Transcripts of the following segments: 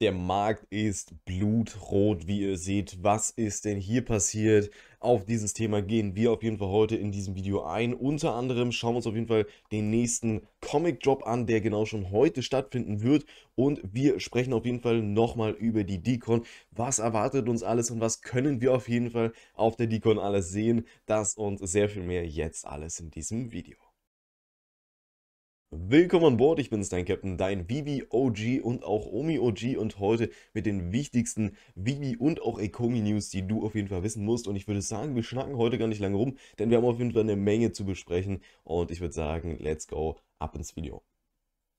Der Markt ist blutrot, wie ihr seht. Was ist denn hier passiert? Auf dieses Thema gehen wir auf jeden Fall heute in diesem Video ein. Unter anderem schauen wir uns auf jeden Fall den nächsten Comic-Drop an, der genau schon heute stattfinden wird. Und wir sprechen auf jeden Fall nochmal über die Decon. Was erwartet uns alles und was können wir auf jeden Fall auf der Decon alles sehen? Das und sehr viel mehr jetzt alles in diesem Video. Willkommen an Bord, ich bin es, dein Captain, dein Vivi OG und auch Omi OG und heute mit den wichtigsten Vivi und auch Ekomi News, die du auf jeden Fall wissen musst. Und ich würde sagen, wir schnacken heute gar nicht lange rum, denn wir haben auf jeden Fall eine Menge zu besprechen. Und ich würde sagen, let's go, ab ins Video.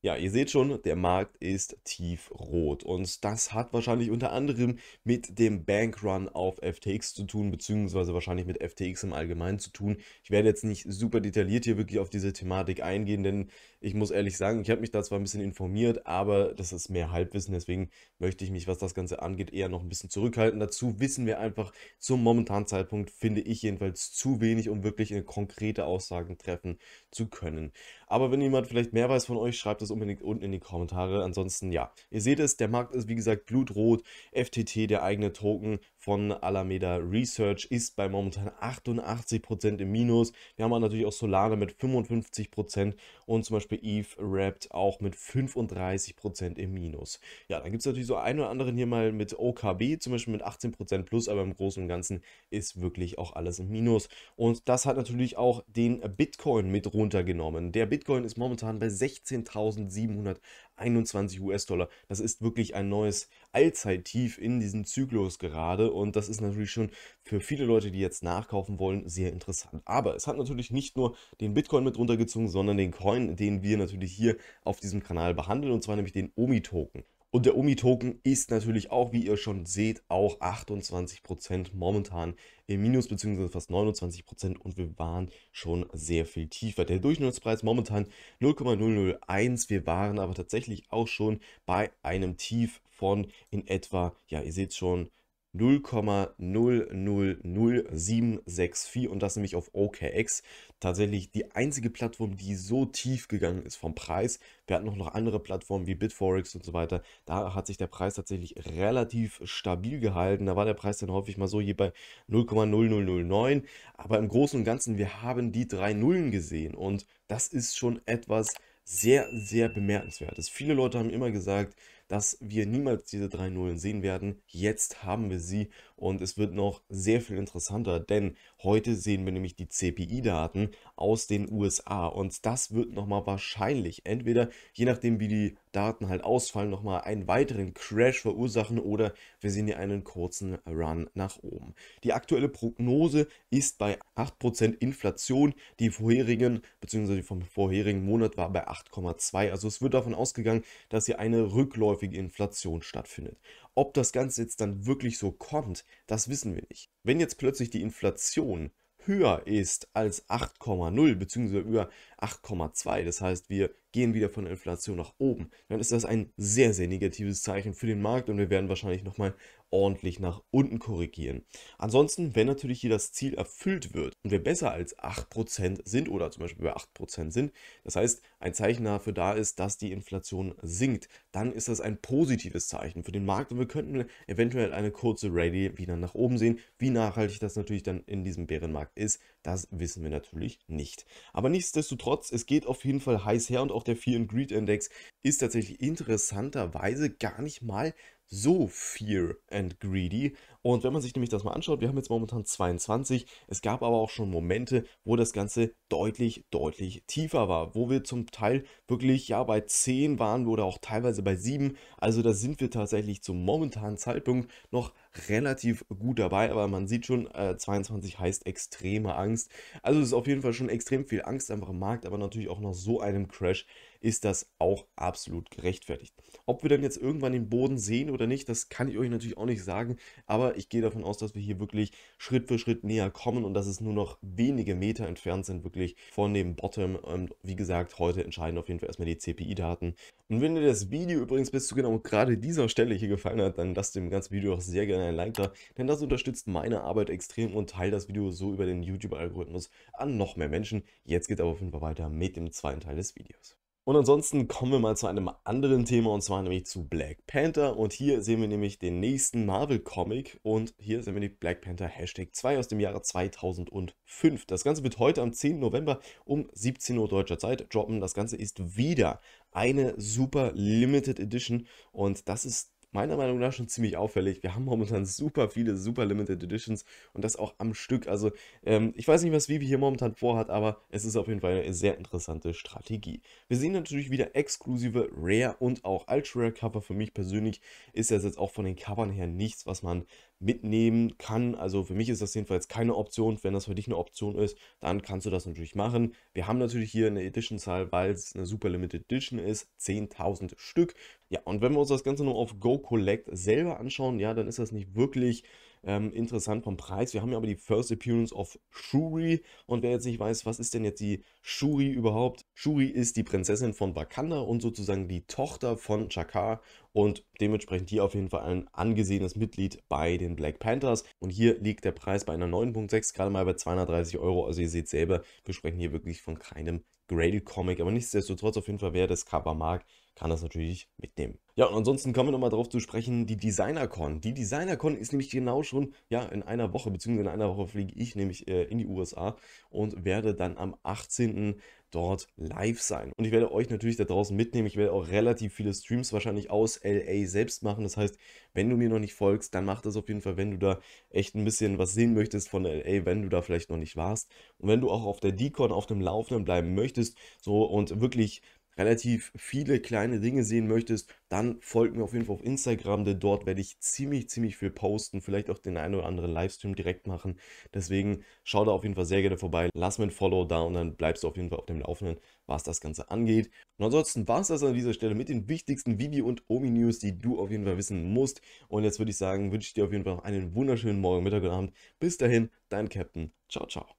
Ja, ihr seht schon, der Markt ist tiefrot und das hat wahrscheinlich unter anderem mit dem Bankrun auf FTX zu tun, beziehungsweise wahrscheinlich mit FTX im Allgemeinen zu tun. Ich werde jetzt nicht super detailliert hier wirklich auf diese Thematik eingehen, denn ich muss ehrlich sagen, ich habe mich da zwar ein bisschen informiert, aber das ist mehr Halbwissen, deswegen möchte ich mich, was das Ganze angeht, eher noch ein bisschen zurückhalten. Dazu wissen wir einfach zum momentanen Zeitpunkt, finde ich jedenfalls, zu wenig, um wirklich konkrete Aussagen treffen zu können. Aber wenn jemand vielleicht mehr weiß von euch, schreibt es unbedingt unten in die Kommentare. Ansonsten ja, ihr seht es, der Markt ist wie gesagt blutrot. FTT, der eigene Token, von Alameda Research ist bei momentan 88% im Minus. Wir haben natürlich auch Solana mit 55% und zum Beispiel Eve Wrapped auch mit 35% im Minus. Ja, dann gibt es natürlich so einen oder anderen hier mal mit OKB, zum Beispiel mit 18% plus, aber im Großen und Ganzen ist wirklich auch alles im Minus. Und das hat natürlich auch den Bitcoin mit runtergenommen. Der Bitcoin ist momentan bei 16.700. 21 US-Dollar. Das ist wirklich ein neues Allzeittief in diesem Zyklus gerade und das ist natürlich schon für viele Leute, die jetzt nachkaufen wollen, sehr interessant. Aber es hat natürlich nicht nur den Bitcoin mit runtergezogen, sondern den Coin, den wir natürlich hier auf diesem Kanal behandeln und zwar nämlich den OMI-Token. Und der Omi-Token ist natürlich auch, wie ihr schon seht, auch 28% momentan im Minus, beziehungsweise fast 29% und wir waren schon sehr viel tiefer. Der Durchschnittspreis momentan 0,001. Wir waren aber tatsächlich auch schon bei einem Tief von in etwa, ja, ihr seht schon, 0,000764 und das nämlich auf OKX. Tatsächlich die einzige Plattform, die so tief gegangen ist vom Preis. Wir hatten auch noch andere Plattformen wie Bitforex und so weiter. Da hat sich der Preis tatsächlich relativ stabil gehalten. Da war der Preis dann häufig mal so hier bei 0,0009. Aber im Großen und Ganzen, wir haben die drei Nullen gesehen und das ist schon etwas sehr, sehr bemerkenswertes. Viele Leute haben immer gesagt, dass wir niemals diese drei Nullen sehen werden. Jetzt haben wir sie und es wird noch sehr viel interessanter, denn heute sehen wir nämlich die CPI-Daten aus den USA und das wird nochmal wahrscheinlich entweder, je nachdem wie die Daten halt ausfallen, nochmal einen weiteren Crash verursachen oder wir sehen hier einen kurzen Run nach oben. Die aktuelle Prognose ist bei 8% Inflation, die vorherigen bzw. vom vorherigen Monat war bei 8,2, also es wird davon ausgegangen, dass hier eine Rückläufe rückläufige Inflation stattfindet. Ob das Ganze jetzt dann wirklich so kommt, das wissen wir nicht. Wenn jetzt plötzlich die Inflation höher ist als 8,0 bzw. über 8,2. Das heißt, wir gehen wieder von der Inflation nach oben. Dann ist das ein sehr, sehr negatives Zeichen für den Markt und wir werden wahrscheinlich nochmal ordentlich nach unten korrigieren. Ansonsten, wenn natürlich hier das Ziel erfüllt wird und wir besser als 8% sind oder zum Beispiel bei 8% sind, das heißt, ein Zeichen dafür da ist, dass die Inflation sinkt, dann ist das ein positives Zeichen für den Markt und wir könnten eventuell eine kurze Rallye wieder nach oben sehen. Wie nachhaltig das natürlich dann in diesem Bärenmarkt ist, das wissen wir natürlich nicht. Aber nichtsdestotrotz nichtsdestotrotz, es geht auf jeden Fall heiß her und auch der Fear and Greed Index ist tatsächlich interessanterweise gar nicht mal so Fear and Greedy. Und wenn man sich nämlich das mal anschaut, wir haben jetzt momentan 22. Es gab aber auch schon Momente, wo das Ganze deutlich, deutlich tiefer war, wo wir zum Teil wirklich ja bei 10 waren oder auch teilweise bei 7. Also da sind wir tatsächlich zum momentanen Zeitpunkt noch relativ gut dabei, aber man sieht schon, äh, 22 heißt extreme Angst. Also es ist auf jeden Fall schon extrem viel Angst einfach im Markt, aber natürlich auch nach so einem Crash ist das auch absolut gerechtfertigt. Ob wir dann jetzt irgendwann den Boden sehen oder nicht, das kann ich euch natürlich auch nicht sagen, aber ich gehe davon aus, dass wir hier wirklich Schritt für Schritt näher kommen und dass es nur noch wenige Meter entfernt sind wirklich von dem Bottom. Und wie gesagt, heute entscheiden auf jeden Fall erstmal die CPI-Daten. Und wenn dir das Video übrigens bis zu genau gerade dieser Stelle hier gefallen hat, dann lasst dem ganzen Video auch sehr gerne ein Like da, denn das unterstützt meine Arbeit extrem und teilt das Video so über den YouTube-Algorithmus an noch mehr Menschen. Jetzt geht aber auf jeden Fall weiter mit dem zweiten Teil des Videos. Und ansonsten kommen wir mal zu einem anderen Thema und zwar nämlich zu Black Panther. Und hier sehen wir nämlich den nächsten Marvel-Comic und hier sehen wir die Black Panther Hashtag 2 aus dem Jahre 2005. Das Ganze wird heute am 10. November um 17 Uhr deutscher Zeit droppen. Das Ganze ist wieder eine super Limited Edition und das ist meiner Meinung nach schon ziemlich auffällig. Wir haben momentan super viele super Limited Editions und das auch am Stück. Also ähm, ich weiß nicht, was Vivi hier momentan vorhat, aber es ist auf jeden Fall eine sehr interessante Strategie. Wir sehen natürlich wieder exklusive Rare und auch Ultra Rare Cover. Für mich persönlich ist das jetzt auch von den Covern her nichts, was man mitnehmen kann. Also für mich ist das jedenfalls keine Option. Wenn das für dich eine Option ist, dann kannst du das natürlich machen. Wir haben natürlich hier eine Edition-Zahl, weil es eine Super Limited Edition ist, 10.000 Stück. Ja, und wenn wir uns das Ganze nur auf Go Collect selber anschauen, ja, dann ist das nicht wirklich ähm, interessant vom Preis. Wir haben ja aber die First Appearance of Shuri. Und wer jetzt nicht weiß, was ist denn jetzt die Shuri überhaupt? Shuri ist die Prinzessin von Wakanda und sozusagen die Tochter von Chakar und dementsprechend hier auf jeden Fall ein angesehenes Mitglied bei den Black Panthers. Und hier liegt der Preis bei einer 9.6 gerade mal bei 230 Euro. Also ihr seht selber, wir sprechen hier wirklich von keinem Graded Comic. Aber nichtsdestotrotz auf jeden Fall, wer das Cover mag, kann das natürlich mitnehmen. Ja, und ansonsten kommen wir nochmal darauf zu sprechen, die DesignerCon. Die DesignerCon ist nämlich genau schon ja, in einer Woche, beziehungsweise in einer Woche fliege ich nämlich äh, in die USA und werde dann am 18 dort live sein. Und ich werde euch natürlich da draußen mitnehmen. Ich werde auch relativ viele Streams wahrscheinlich aus LA selbst machen. Das heißt, wenn du mir noch nicht folgst, dann mach das auf jeden Fall, wenn du da echt ein bisschen was sehen möchtest von LA, wenn du da vielleicht noch nicht warst. Und wenn du auch auf der Decon auf dem Laufenden bleiben möchtest, so und wirklich relativ viele kleine Dinge sehen möchtest, dann folgt mir auf jeden Fall auf Instagram, denn dort werde ich ziemlich, ziemlich viel posten, vielleicht auch den einen oder anderen Livestream direkt machen. Deswegen schau da auf jeden Fall sehr gerne vorbei, lass mir ein Follow da und dann bleibst du auf jeden Fall auf dem Laufenden, was das Ganze angeht. Und ansonsten war es das an dieser Stelle mit den wichtigsten Video- und Omi-News, die du auf jeden Fall wissen musst. Und jetzt würde ich sagen, wünsche ich dir auf jeden Fall noch einen wunderschönen Morgen, Mittag und Abend. Bis dahin, dein Captain. Ciao, ciao.